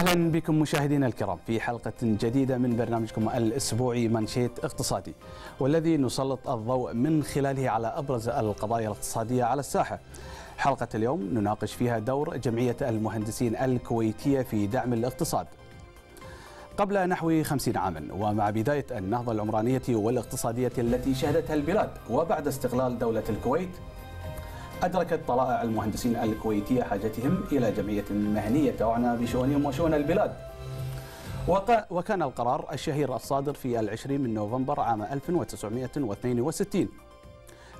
اهلا بكم مشاهدينا الكرام في حلقه جديده من برنامجكم الاسبوعي منشيت اقتصادي والذي نسلط الضوء من خلاله على ابرز القضايا الاقتصاديه على الساحه. حلقه اليوم نناقش فيها دور جمعيه المهندسين الكويتيه في دعم الاقتصاد. قبل نحو خمسين عاما ومع بداية النهضة العمرانية والاقتصادية التي شهدتها البلاد وبعد استقلال دولة الكويت أدركت طلائع المهندسين الكويتية حاجتهم إلى جمعية مهنية تعنى بشؤونهم وشؤون البلاد وكان القرار الشهير الصادر في العشرين من نوفمبر عام 1962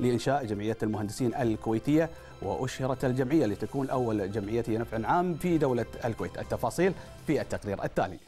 لإنشاء جمعية المهندسين الكويتية وأشهرت الجمعية لتكون أول جمعية نفع عام في دولة الكويت التفاصيل في التقرير التالي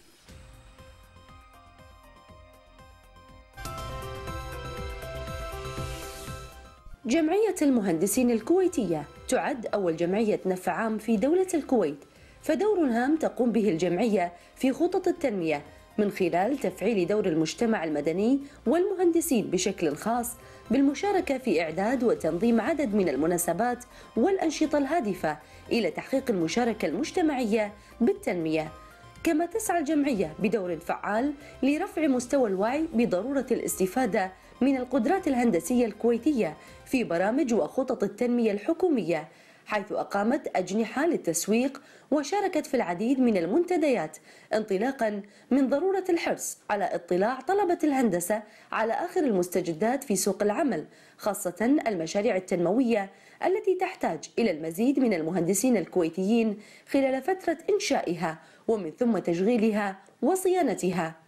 جمعية المهندسين الكويتية تعد أول جمعية نفع عام في دولة الكويت فدور هام تقوم به الجمعية في خطط التنمية من خلال تفعيل دور المجتمع المدني والمهندسين بشكل خاص بالمشاركة في إعداد وتنظيم عدد من المناسبات والأنشطة الهادفة إلى تحقيق المشاركة المجتمعية بالتنمية كما تسعى الجمعية بدور فعال لرفع مستوى الوعي بضرورة الاستفادة من القدرات الهندسية الكويتية في برامج وخطط التنمية الحكومية حيث أقامت أجنحة للتسويق وشاركت في العديد من المنتديات انطلاقا من ضرورة الحرص على اطلاع طلبة الهندسة على آخر المستجدات في سوق العمل خاصة المشاريع التنموية التي تحتاج إلى المزيد من المهندسين الكويتيين خلال فترة إنشائها ومن ثم تشغيلها وصيانتها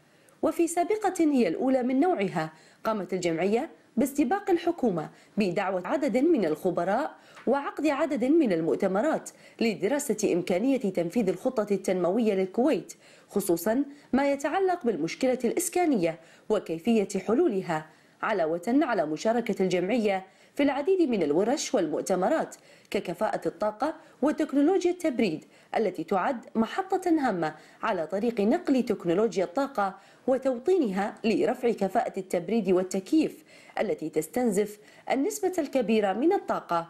وفي سابقة هي الأولى من نوعها قامت الجمعية باستباق الحكومة بدعوة عدد من الخبراء وعقد عدد من المؤتمرات لدراسة إمكانية تنفيذ الخطة التنموية للكويت خصوصا ما يتعلق بالمشكلة الإسكانية وكيفية حلولها علاوة على مشاركة الجمعية في العديد من الورش والمؤتمرات ككفاءة الطاقة وتكنولوجيا التبريد التي تعد محطة هامة على طريق نقل تكنولوجيا الطاقة وتوطينها لرفع كفاءة التبريد والتكييف التي تستنزف النسبة الكبيرة من الطاقة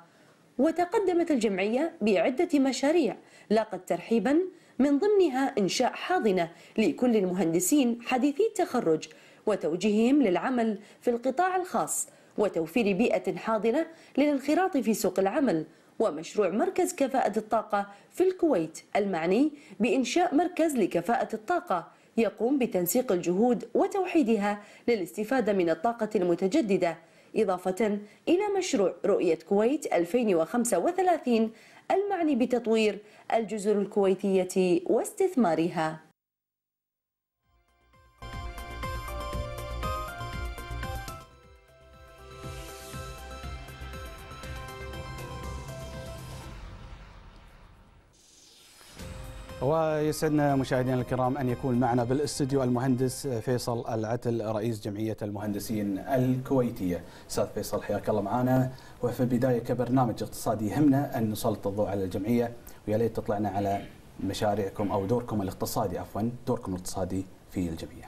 وتقدمت الجمعية بعدة مشاريع لاقت ترحيبا من ضمنها إنشاء حاضنة لكل المهندسين حديثي التخرج وتوجيههم للعمل في القطاع الخاص وتوفير بيئة حاضنة للانخراط في سوق العمل ومشروع مركز كفاءة الطاقة في الكويت المعني بإنشاء مركز لكفاءة الطاقة يقوم بتنسيق الجهود وتوحيدها للاستفادة من الطاقة المتجددة إضافة إلى مشروع رؤية كويت 2035 المعني بتطوير الجزر الكويتية واستثمارها ويسعدنا مشاهدينا الكرام ان يكون معنا بالاستديو المهندس فيصل العتل رئيس جمعيه المهندسين الكويتيه. استاذ فيصل حياك الله معنا وفي البدايه كبرنامج اقتصادي يهمنا ان نسلط الضوء على الجمعيه ويا ليت تطلعنا على مشاريعكم او دوركم الاقتصادي عفوا دوركم الاقتصادي في الجمعيه.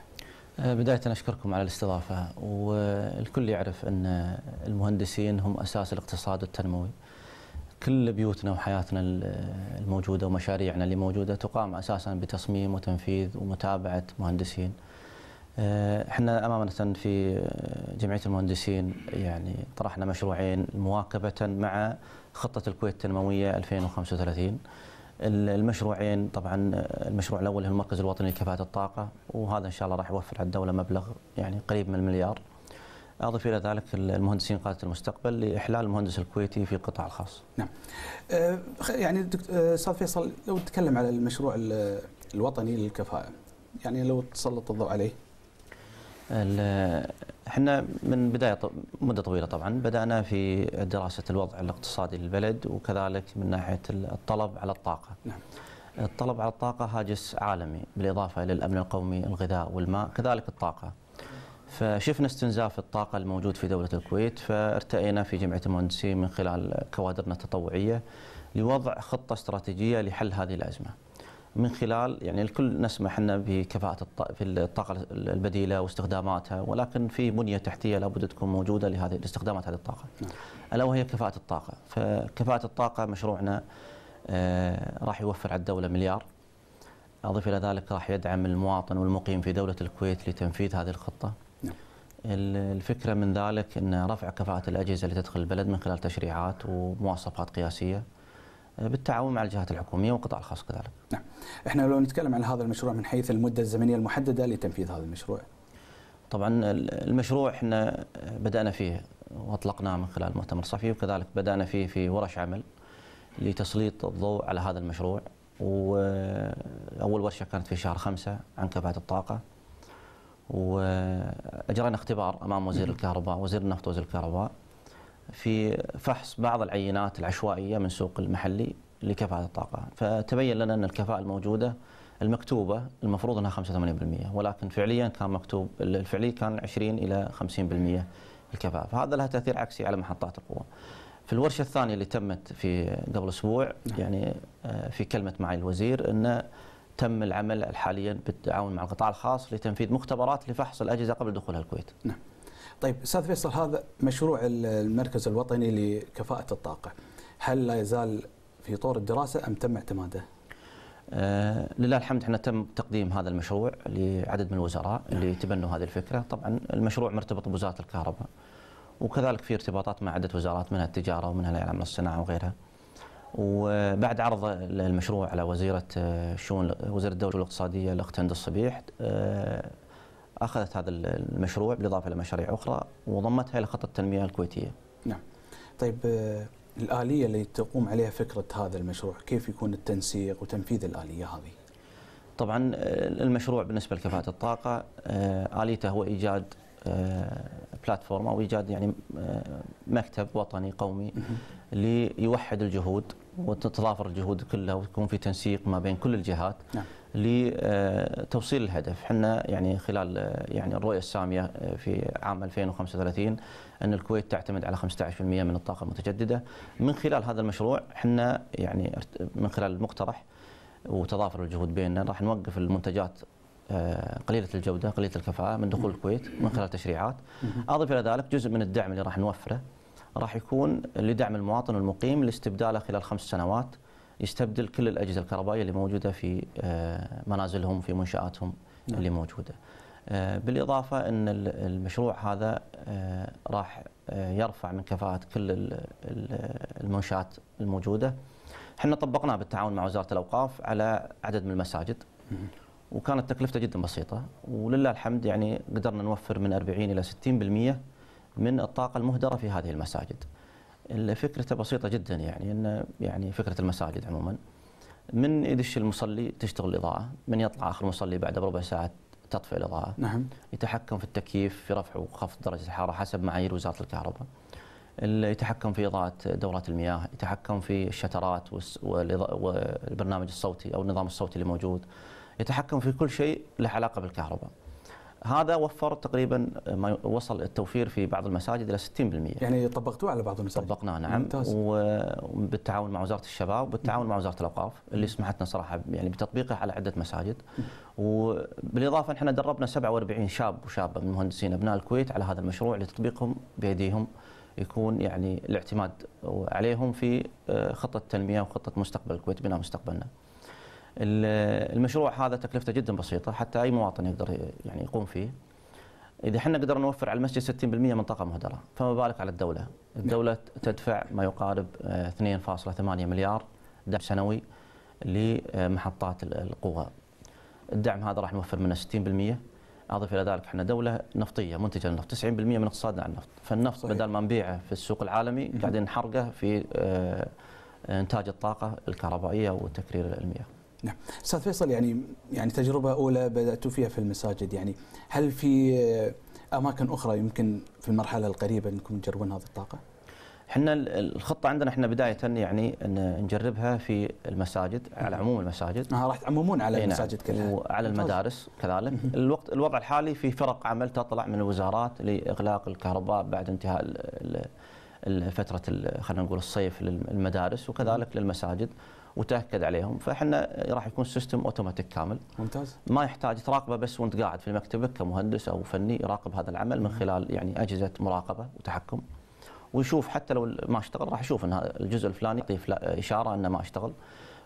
أه، بداية أشكركم على الاستضافة والكل يعرف أن المهندسين هم أساس الاقتصاد التنموي كل بيوتنا وحياتنا الموجودة ومشاريعنا اللي موجودة تقام أساسا بتصميم وتنفيذ ومتابعة مهندسين آه، احنا امامنا في جمعية المهندسين يعني طرحنا مشروعين مواكبة مع خطة الكويت التنموية 2035 المشروعين طبعا المشروع الأول هو المركز الوطني لكفاءة الطاقة وهذا إن شاء الله راح يوفر على الدولة مبلغ يعني قريب من المليار أضف إلى ذلك المهندسين قادة المستقبل لإحلال المهندس الكويتي في القطاع الخاص نعم أه، يعني أه، أستاذ فيصل لو تتكلم على المشروع الوطني للكفاءة يعني لو تسلط الضوء عليه احنا من بدايه مده طويله طبعا بدانا في دراسه الوضع الاقتصادي للبلد وكذلك من ناحيه الطلب على الطاقه. نعم. الطلب على الطاقه هاجس عالمي بالاضافه الى الامن القومي، الغذاء والماء، كذلك الطاقه. فشفنا استنزاف الطاقة الموجود في دولة الكويت فارتئينا في جمعية المهندسين من خلال كوادرنا التطوعية لوضع خطة استراتيجية لحل هذه الأزمة من خلال يعني الكل نسمح احنا بكفاءة في الطاقة البديلة واستخداماتها ولكن في بنية تحتية لابد تكون موجودة لهذه لاستخدامات هذه الطاقة ألا وهي كفاءة الطاقة فكفاءة الطاقة مشروعنا آه، راح يوفر على الدولة مليار أضف إلى ذلك راح يدعم المواطن والمقيم في دولة الكويت لتنفيذ هذه الخطة الفكره من ذلك ان رفع كفاءه الاجهزه اللي تدخل البلد من خلال تشريعات ومواصفات قياسيه آه، بالتعاون مع الجهات الحكوميه والقطاع الخاص كذلك. نعم. احنا لو نتكلم عن هذا المشروع من حيث المده الزمنيه المحدده لتنفيذ هذا المشروع. طبعا المشروع احنا بدانا فيه واطلقناه من خلال مؤتمر صفي وكذلك بدانا فيه في ورش عمل لتسليط الضوء على هذا المشروع واول ورشه كانت في شهر خمسة عن كفاءه الطاقه واجرينا اختبار امام وزير الكهرباء وزير النفط وزير الكهرباء في فحص بعض العينات العشوائيه من سوق المحلي لكفاءه الطاقه فتبين لنا ان الكفاءه الموجوده المكتوبه المفروض انها 85% ولكن فعليا كان مكتوب الفعلي كان 20 الى 50% الكفاءه فهذا لها تاثير عكسي على محطات القوه في الورشه الثانيه اللي تمت في قبل اسبوع نعم. يعني آه، في كلمه معي الوزير انه تم العمل حاليا بالتعاون مع القطاع الخاص لتنفيذ مختبرات لفحص الاجهزه قبل دخولها الكويت. نعم. طيب استاذ فيصل هذا مشروع المركز الوطني لكفاءه الطاقه هل لا يزال في طور الدراسه ام تم اعتماده؟ آه، لله الحمد احنا تم تقديم هذا المشروع لعدد من الوزراء نعم. اللي تبنوا هذه الفكره، طبعا المشروع مرتبط بوزاره الكهرباء وكذلك في ارتباطات مع عده وزارات منها التجاره ومنها الاعلام والصناعه وغيرها. وبعد عرض المشروع على وزيره آه، شؤون وزير الدوله والاقتصاديه الاخت هند الصبيح آه، اخذت هذا المشروع بالاضافه الى مشاريع اخرى وضمتها الى خطه التنميه الكويتيه. نعم. طيب آه، الاليه اللي تقوم عليها فكره هذا المشروع، كيف يكون التنسيق وتنفيذ الاليه هذه؟ طبعا المشروع بالنسبه لكفاءه الطاقه اليته هو ايجاد بلاتفورم او ايجاد يعني آه، مكتب وطني قومي ليوحد الجهود وتتضافر الجهود كلها ويكون في تنسيق ما بين كل الجهات نعم. لتوصيل آه، الهدف، احنا يعني خلال آه، يعني الرؤيه الساميه في عام 2035 ان الكويت تعتمد على 15% من الطاقه المتجدده، من خلال هذا المشروع احنا يعني من خلال المقترح وتضافر الجهود بيننا راح نوقف المنتجات آه، قليله الجوده، قليله الكفاءه من دخول الكويت من خلال تشريعات. اضف الى ذلك جزء من الدعم اللي راح نوفره راح يكون لدعم المواطن المقيم لاستبداله خلال خمس سنوات يستبدل كل الاجهزه الكهربائيه اللي موجوده في آه، منازلهم في منشاتهم نعم. اللي موجوده. آه، بالاضافه ان المشروع هذا راح يرفع من كفاءه كل المنشات الموجوده. احنا طبقناه بالتعاون مع وزاره الاوقاف على عدد من المساجد. وكانت تكلفته جدا بسيطه ولله الحمد يعني قدرنا نوفر من 40 الى 60% من الطاقه المهدره في هذه المساجد. فكرته بسيطه جدا يعني ان يعني فكره المساجد عموما من يدش المصلي تشتغل الاضاءه، من يطلع اخر مصلي بعد بربع ساعه تطفئ الاضاءه. نعم. يتحكم في التكييف في رفع وخفض درجه الحراره حسب معايير وزاره الكهرباء. يتحكم في إضاءة دورات المياه، يتحكم في الشترات والبرنامج الصوتي أو النظام الصوتي اللي موجود، يتحكم في كل شيء له علاقه بالكهرباء. هذا وفر تقريبا آه، ما وصل التوفير في بعض المساجد الى 60% يعني طبقتوه على بعض المساجد طبقناه نعم ممتاز. وبالتعاون مع وزاره الشباب وبالتعاون مع وزاره الاوقاف اللي سمحت لنا صراحه يعني بتطبيقه على عده مساجد وبالاضافه احنا دربنا 47 شاب وشابه من مهندسين ابناء الكويت على هذا المشروع لتطبيقهم بايديهم يكون يعني الاعتماد عليهم في آه، خطه التنميه وخطه مستقبل الكويت بناء مستقبلنا المشروع هذا تكلفته جدا بسيطه حتى اي مواطن يقدر يعني يقوم فيه اذا احنا قدرنا نوفر على المسجد 60% من طاقه مهدره فما بالك على الدوله نعم. الدوله تدفع ما يقارب 2.8 آه، مليار دعم سنوي لمحطات القوى الدعم هذا راح نوفر منه 60% اضف الى ذلك احنا دوله نفطيه منتجه للنفط 90% من اقتصادنا على النفط فالنفط صحيح. بدل ما نبيعه في السوق العالمي قاعدين نحرقه في آه، انتاج الطاقه الكهربائيه وتكرير المياه نعم استاذ فيصل يعني يعني تجربه اولى بدات فيها في المساجد يعني هل في اماكن اخرى يمكن في المرحله القريبه انكم تجربون هذه الطاقه؟ احنا الخطه عندنا احنا بدايه يعني ان نجربها في المساجد على عموم المساجد اه راح تعممون على نعم. المساجد كلها وعلى طيب. المدارس كذلك الوقت الوضع الحالي في فرق عمل تطلع من الوزارات لاغلاق الكهرباء بعد انتهاء فتره خلينا نقول الصيف للمدارس وكذلك للمساجد وتاكد عليهم فاحنا راح يكون سيستم اوتوماتيك كامل ممتاز ما يحتاج تراقبه بس وانت قاعد في مكتبك كمهندس او فني يراقب هذا العمل من خلال يعني اجهزه مراقبه وتحكم ويشوف حتى لو ما اشتغل راح يشوف ان الجزء الفلاني يعطيه اشاره انه ما اشتغل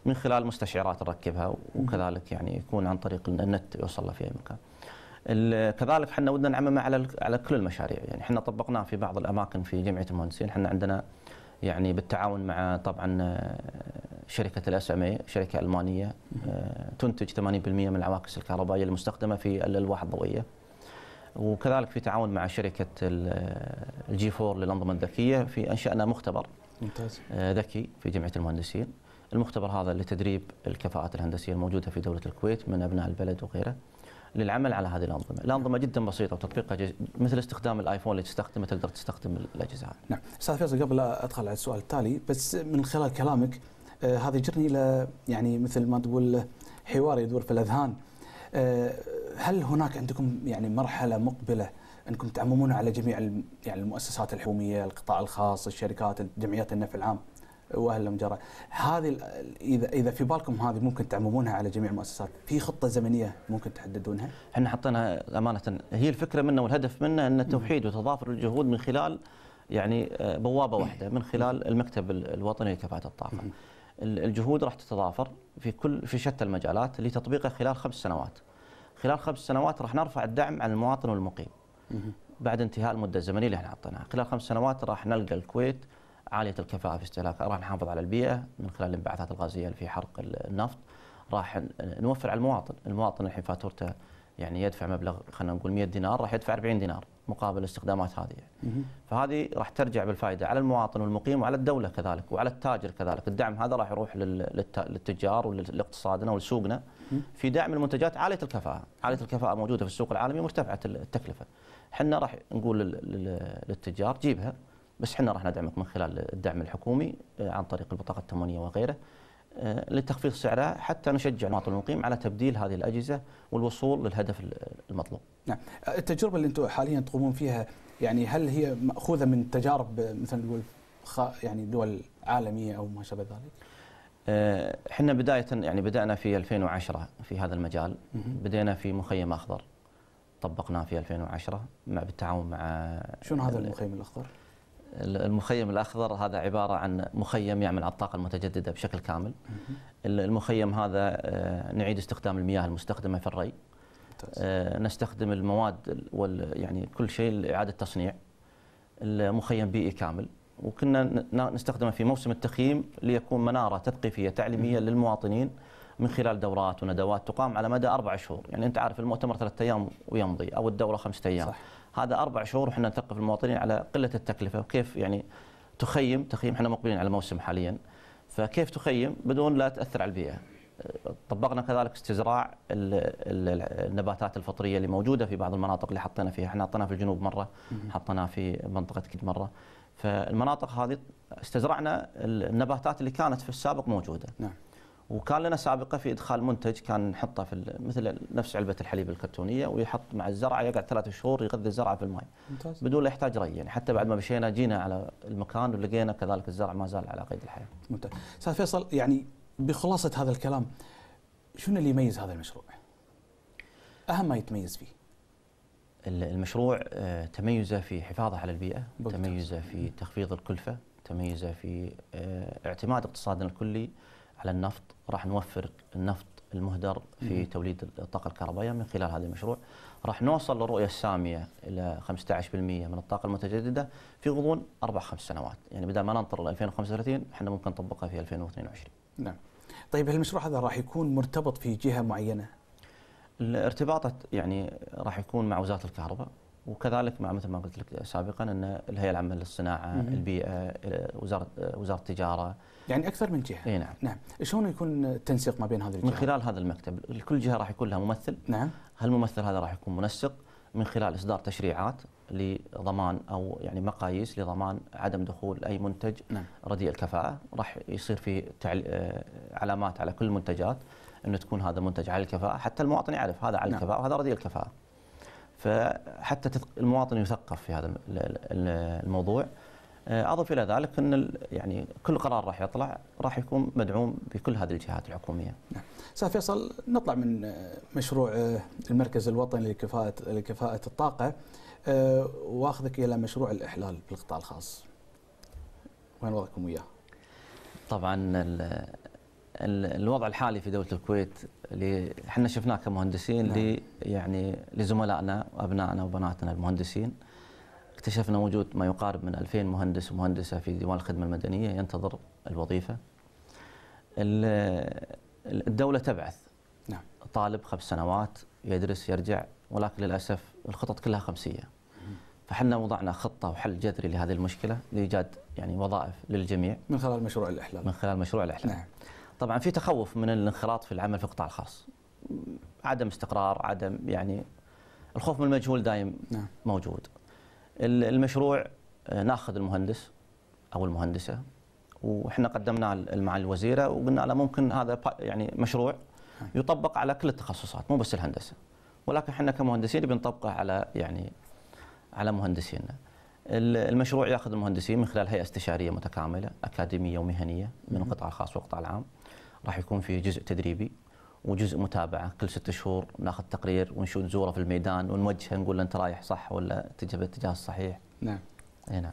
من خلال مستشعرات نركبها وكذلك يعني يكون عن طريق النت يوصل له في اي مكان. كذلك احنا ودنا نعممه على على كل المشاريع يعني احنا طبقناه في بعض الاماكن في جمعيه المهندسين احنا عندنا يعني بالتعاون مع طبعا آه، شركه الاس اي شركه المانيه آه، تنتج 80% من العواكس الكهربائيه المستخدمه في الالواح الضوئيه وكذلك في تعاون مع شركه آه، الجي 4 للانظمه الذكيه في انشانا مختبر ممتاز ذكي في جمعيه المهندسين المختبر هذا لتدريب الكفاءات الهندسيه الموجوده في دوله الكويت من ابناء البلد وغيره للعمل على هذه الانظمه، الانظمه جدا بسيطه وتطبيقها جز... مثل استخدام الايفون اللي تستخدمه تقدر تستخدم الاجهزه هذه. نعم، استاذ فيصل قبل لا ادخل على السؤال التالي بس من خلال كلامك آه هذا يجرني الى يعني مثل ما تقول حوار يدور في الاذهان. آه هل هناك عندكم يعني مرحله مقبله انكم تعممون على جميع يعني المؤسسات الحكوميه، القطاع الخاص، الشركات، جمعيات النفع العام واهل مجرى هذه اذا اذا في بالكم هذه ممكن تعممونها على جميع المؤسسات في خطه زمنيه ممكن تحددونها احنا حطينا امانه هي الفكره منه والهدف منه ان توحيد وتضافر الجهود من خلال يعني آه، بوابه واحده من خلال المكتب الوطني لكفاءه الطاقه الجهود راح تتضافر في كل في شتى المجالات لتطبيقها خلال خمس سنوات خلال خمس سنوات راح نرفع الدعم عن المواطن والمقيم بعد انتهاء المده الزمنيه اللي احنا حطيناها خلال خمس سنوات راح نلقى الكويت عاليه الكفاءه في استهلاك راح نحافظ على البيئه من خلال الانبعاثات الغازيه في حرق النفط راح نوفر على المواطن المواطن الحين فاتورته يعني يدفع مبلغ خلينا نقول 100 دينار راح يدفع 40 دينار مقابل الاستخدامات هذه يعني. فهذه راح ترجع بالفائده على المواطن والمقيم وعلى الدوله كذلك وعلى التاجر كذلك، الدعم هذا راح يروح للتجار ولاقتصادنا ولسوقنا في دعم المنتجات عاليه الكفاءه، عاليه الكفاءه موجوده في السوق العالمي مرتفعه التكلفه. احنا راح نقول للتجار جيبها بس احنا راح ندعمك من خلال الدعم الحكومي آه، عن طريق البطاقه التموينيه وغيره آه، لتخفيض سعرها حتى نشجع المواطن المقيم على تبديل هذه الاجهزه والوصول للهدف المطلوب. نعم، التجربه اللي انتم حاليا تقومون فيها يعني هل هي ماخوذه من تجارب آه، مثلا نقول يعني دول عالميه او ما شابه ذلك؟ احنا بدايه يعني بدانا في 2010 في هذا المجال، بدينا في مخيم اخضر طبقناه في 2010 مع بالتعاون مع شنو هذا المخيم الاخضر؟ المخيم الأخضر هذا عبارة عن مخيم يعمل على الطاقة المتجددة بشكل كامل المخيم هذا آه، نعيد استخدام المياه المستخدمة في الري آه، نستخدم المواد وال يعني كل شيء لإعادة تصنيع المخيم بيئي كامل وكنا نستخدمه في موسم التخييم ليكون منارة تثقيفية تعليمية للمواطنين من خلال دورات وندوات تقام على مدى أربع شهور يعني أنت عارف المؤتمر ثلاثة أيام ويمضي أو الدورة خمسة أيام صح. هذا أربع شهور وإحنا نثقف المواطنين على قلة التكلفة وكيف يعني تخيم تخيم إحنا مقبلين على موسم حاليا فكيف تخيم بدون لا تأثر على البيئة طبقنا كذلك استزراع النباتات الفطريه اللي موجوده في بعض المناطق اللي حطينا فيها، احنا حطيناها في الجنوب مره، حطيناها في منطقه كد مره. فالمناطق هذه استزرعنا النباتات اللي كانت في السابق موجوده. نعم. وكان لنا سابقه في ادخال منتج كان نحطه في مثل نفس علبه الحليب الكرتونيه ويحط مع الزرعه يقعد ثلاث شهور يغذي الزرعه في الماء ممتاز. بدون لا يحتاج ري يعني حتى بعد ما مشينا جينا على المكان ولقينا كذلك الزرع ما زال على قيد الحياه. ممتاز. استاذ فيصل يعني بخلاصه هذا الكلام شنو اللي يميز هذا المشروع؟ اهم ما يتميز فيه. المشروع آه، تميزه في حفاظه على البيئه، بالتاز. تميزه في تخفيض الكلفه، تميزه في آه، اعتماد اقتصادنا الكلي على النفط راح نوفر النفط المهدر في توليد الطاقة الكهربائية من خلال هذا المشروع راح نوصل للرؤية السامية إلى 15% من الطاقة المتجددة في غضون أربع خمس سنوات يعني بدل ما ننطر 2035 احنا ممكن نطبقها في 2022 نعم طيب المشروع هذا راح يكون مرتبط في جهة معينة؟ ارتباطه يعني راح يكون مع وزاره الكهرباء وكذلك مع مثل ما قلت لك سابقا ان الهيئه العامه للصناعه، مم. البيئه، وزاره وزاره التجاره يعني اكثر من جهه اي نعم نعم، شلون يكون التنسيق ما بين هذه الجهات؟ من خلال هذا المكتب، كل جهه راح يكون لها ممثل نعم هالممثل هذا راح يكون منسق من خلال اصدار تشريعات لضمان او يعني مقاييس لضمان عدم دخول اي منتج نعم. رديء الكفاءه، راح يصير في آه، علامات على كل المنتجات انه تكون هذا منتج على الكفاءه حتى المواطن يعرف هذا على نعم. الكفاءه وهذا رديء الكفاءه. فحتى المواطن يثقف في هذا الموضوع آه، اضف الى ذلك ان يعني كل قرار راح يطلع راح يكون مدعوم بكل هذه الجهات الحكوميه. نعم. استاذ فيصل نطلع من مشروع آه، المركز الوطني لكفاءه لكفاءه الطاقه آه، واخذك الى مشروع الاحلال بالقطاع الخاص. وين وضعكم وياه؟ طبعا الوضع الحالي في دوله الكويت اللي احنا شفناه كمهندسين نعم. لي يعني لزملائنا وابنائنا وبناتنا المهندسين اكتشفنا وجود ما يقارب من 2000 مهندس ومهندسه في ديوان الخدمه المدنيه ينتظر الوظيفه. الدوله تبعث نعم. طالب خمس سنوات يدرس يرجع ولكن للاسف الخطط كلها خمسيه. فحنا وضعنا خطه وحل جذري لهذه المشكله لايجاد يعني وظائف للجميع. من خلال مشروع الاحلال. من خلال مشروع الاحلال. نعم. طبعا في تخوف من الانخراط في العمل في القطاع الخاص عدم استقرار عدم يعني الخوف من المجهول دائم نعم. موجود المشروع آه، ناخذ المهندس او المهندسه واحنا قدمناه مع الوزيره وقلنا له ممكن هذا يعني مشروع نعم. يطبق على كل التخصصات مو بس الهندسه ولكن احنا كمهندسين بنطبقه على يعني على مهندسينا المشروع ياخذ المهندسين من خلال هيئه استشاريه متكامله اكاديميه ومهنيه من القطاع الخاص والقطاع العام راح يكون في جزء تدريبي وجزء متابعه كل ست شهور ناخذ تقرير ونشوف نزوره في الميدان ونوجهه نقول له انت رايح صح ولا اتجه بالاتجاه الصحيح. نعم. اي نعم.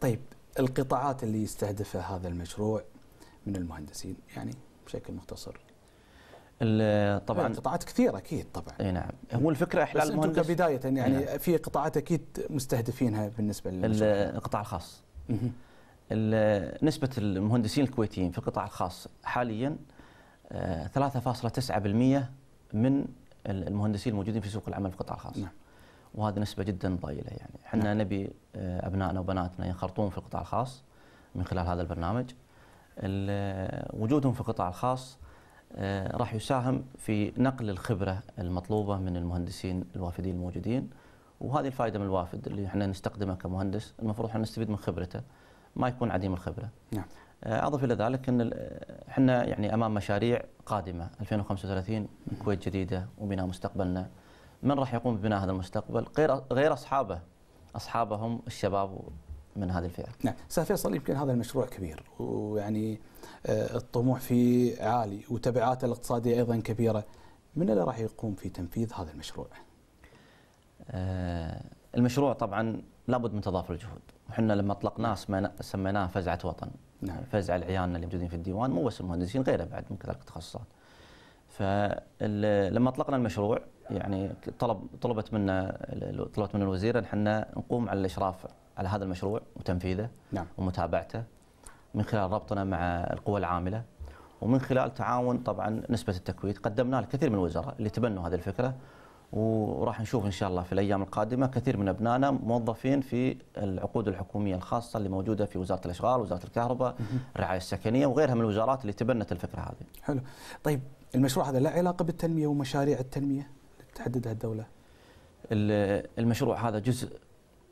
طيب القطاعات اللي يستهدفها هذا المشروع من المهندسين يعني بشكل مختصر طبعا قطاعات كثيره اكيد طبعا اي نعم هو الفكره احلال المهندس بس المهندس كبدايه يعني نعم. في قطاعات اكيد مستهدفينها بالنسبه للقطاع الخاص نسبة المهندسين الكويتيين في القطاع الخاص حاليا 3.9% آه، من المهندسين الموجودين في سوق العمل في القطاع الخاص نعم. وهذه نسبة جدا ضئيلة يعني احنا نعم. نبي آه، أبنائنا وبناتنا ينخرطون في القطاع الخاص من خلال هذا البرنامج وجودهم في القطاع الخاص آه، راح يساهم في نقل الخبرة المطلوبة من المهندسين الوافدين الموجودين وهذه الفائدة من الوافد اللي احنا نستخدمه كمهندس المفروض احنا نستفيد من خبرته ما يكون عديم الخبره. نعم. آه، اضف الى ذلك ان آه، احنا يعني امام مشاريع قادمه 2035 كويت جديده وبناء مستقبلنا. من راح يقوم ببناء هذا المستقبل غير غير اصحابه اصحابهم الشباب من هذه الفئه. نعم، استاذ فيصل يمكن هذا المشروع كبير ويعني آه، الطموح فيه عالي وتبعاته الاقتصاديه ايضا كبيره. من اللي راح يقوم في تنفيذ هذا المشروع؟ المشروع طبعا لابد من تضافر الجهود احنا لما اطلقناه نعم. سميناه فزعه وطن نعم. فزع العيالنا اللي موجودين في الديوان مو بس المهندسين غيره بعد من كذلك التخصصات فلما اطلقنا المشروع يعني طلب طلبت منا طلبت من الوزير ان احنا نقوم على الاشراف على هذا المشروع وتنفيذه نعم. ومتابعته من خلال ربطنا مع القوى العامله ومن خلال تعاون طبعا نسبه التكويت قدمنا لكثير من الوزراء اللي تبنوا هذه الفكره وراح نشوف ان شاء الله في الايام القادمه كثير من ابنائنا موظفين في العقود الحكوميه الخاصه اللي موجوده في وزاره الاشغال، وزاره الكهرباء، الرعايه السكنيه وغيرها من الوزارات اللي تبنت الفكره هذه. حلو. طيب المشروع هذا له علاقه بالتنميه ومشاريع التنميه اللي تحددها الدوله؟ المشروع هذا جزء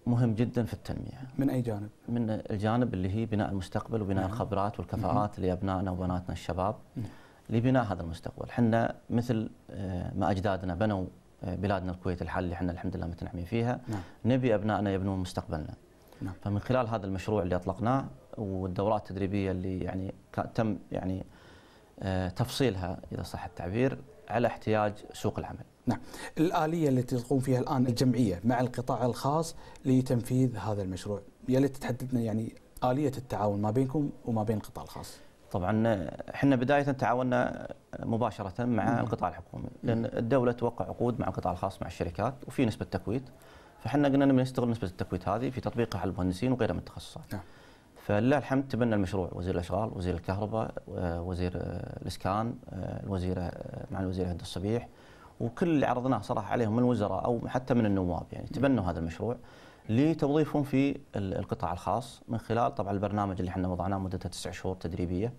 مهم جدا في التنميه. من اي جانب؟ من الجانب اللي هي بناء المستقبل وبناء نعم. الخبرات والكفاءات لابنائنا وبناتنا الشباب. لبناء هذا المستقبل، احنا مثل آه، ما اجدادنا بنوا آه، بلادنا الكويت الحالي اللي احنا الحمد لله متنعمين فيها نعم. نبي ابنائنا يبنون مستقبلنا نعم. فمن خلال هذا المشروع اللي اطلقناه والدورات التدريبيه اللي يعني تم يعني آه، تفصيلها اذا صح التعبير على احتياج سوق العمل. نعم. الاليه التي تقوم فيها الان الجمعيه مع القطاع الخاص لتنفيذ هذا المشروع، يا ليت تحدثنا يعني اليه التعاون ما بينكم وما بين القطاع الخاص. طبعا احنا بدايه تعاوننا مباشره مع القطاع الحكومي لان الدوله توقع عقود مع القطاع الخاص مع الشركات وفي نسبه تكويت فاحنا قلنا نبي نستغل نسبه التكويت هذه في تطبيقها على المهندسين وغيرها من التخصصات. نعم. فلله الحمد تبنى المشروع وزير الاشغال، وزير الكهرباء، آه، وزير آه، الاسكان، آه، الوزيره مع الوزير هند الصبيح وكل اللي عرضناه صراحه عليهم من الوزراء او حتى من النواب يعني نعم. تبنوا هذا المشروع. لتوظيفهم في القطاع الخاص من خلال طبعا البرنامج اللي احنا وضعناه مدته تسع شهور تدريبيه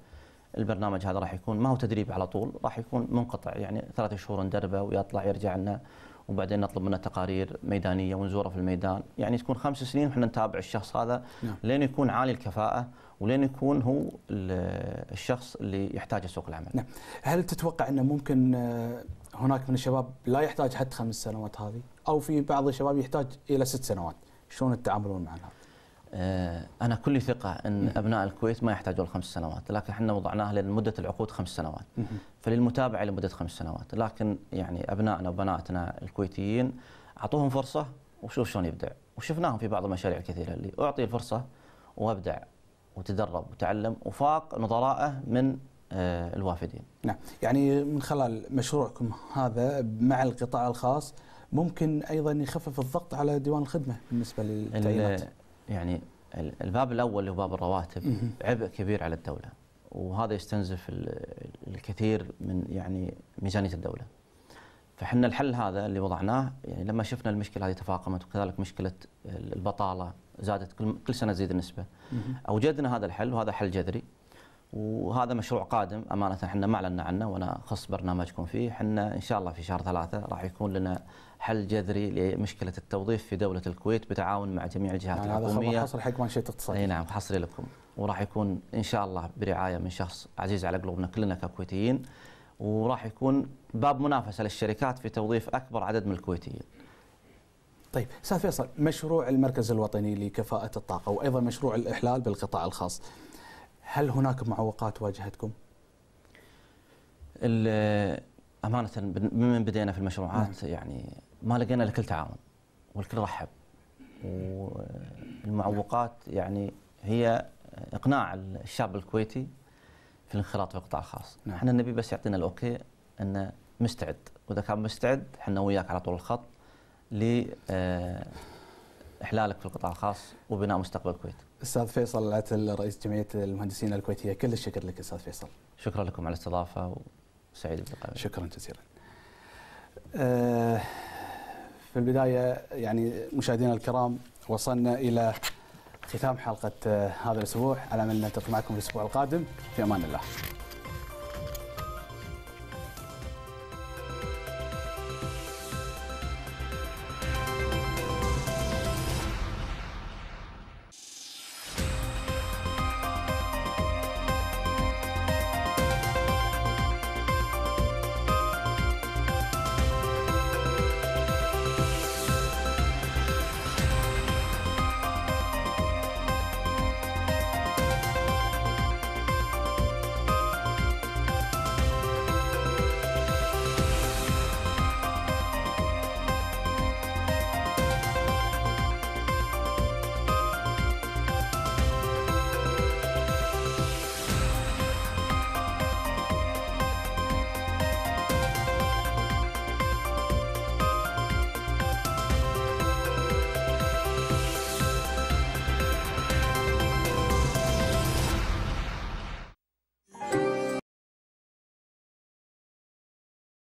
البرنامج هذا راح يكون ما هو تدريب على طول راح يكون منقطع يعني ثلاث شهور ندربه ويطلع يرجع لنا وبعدين نطلب منه تقارير ميدانيه ونزوره في الميدان يعني تكون خمس سنين واحنا نتابع الشخص هذا نعم. لين يكون عالي الكفاءه ولين يكون هو الشخص اللي يحتاجه سوق العمل نعم هل تتوقع انه ممكن آه، هناك من الشباب لا يحتاج حتى خمس سنوات هذه او في بعض الشباب يحتاج الى ست سنوات شلون تتعاملون مع هذا؟ آه، انا كل ثقه ان ابناء الكويت ما يحتاجون خمس سنوات لكن احنا وضعناها لمده العقود خمس سنوات فللمتابعه لمده خمس سنوات لكن يعني ابنائنا وبناتنا الكويتيين اعطوهم فرصه وشوف شلون يبدع وشفناهم في بعض المشاريع الكثيره اللي اعطي الفرصه وابدع وتدرب وتعلم وفاق نظرائه من آه، الوافدين. نعم، يعني من خلال مشروعكم هذا مع القطاع الخاص ممكن ايضا يخفف الضغط على ديوان الخدمه بالنسبه للتعيينات يعني الباب الاول اللي هو باب الرواتب عبء كبير على الدوله وهذا يستنزف الكثير من يعني ميزانيه الدوله فحنا الحل هذا اللي وضعناه يعني لما شفنا المشكله هذه تفاقمت وكذلك مشكله البطاله زادت كل سنه تزيد النسبه اوجدنا هذا الحل وهذا حل جذري وهذا مشروع قادم امانه احنا ما اعلنا عنه وانا خص برنامجكم فيه احنا ان شاء الله في شهر ثلاثه راح يكون لنا حل جذري لمشكله التوظيف في دوله الكويت بتعاون مع جميع الجهات يعني الحكوميه هذا حصر حكمه شيء اقتصادي اي نعم حصري لكم وراح يكون ان شاء الله برعايه من شخص عزيز على قلوبنا كلنا ككويتيين وراح يكون باب منافسه للشركات في توظيف اكبر عدد من الكويتيين طيب استاذ فيصل مشروع المركز الوطني لكفاءه الطاقه وايضا مشروع الاحلال بالقطاع الخاص هل هناك معوقات واجهتكم امانه من بدينا في المشروعات نعم. يعني ما لقينا لكل تعاون والكل رحب والمعوقات يعني هي اقناع الشاب الكويتي في الانخراط في القطاع الخاص نعم. احنا نبي بس يعطينا الاوكي انه مستعد واذا كان مستعد احنا وياك على طول الخط ل آه، احلالك في القطاع الخاص وبناء مستقبل الكويت. استاذ فيصل العتل رئيس جمعيه المهندسين الكويتيه كل الشكر لك استاذ فيصل. شكرا لكم على الاستضافه وسعيد باللقاء. شكرا جزيلا. أه في البداية يعني مشاهدينا الكرام وصلنا إلى ختام حلقة آه، هذا الأسبوع على أمل نلتقي معكم الأسبوع القادم في أمان الله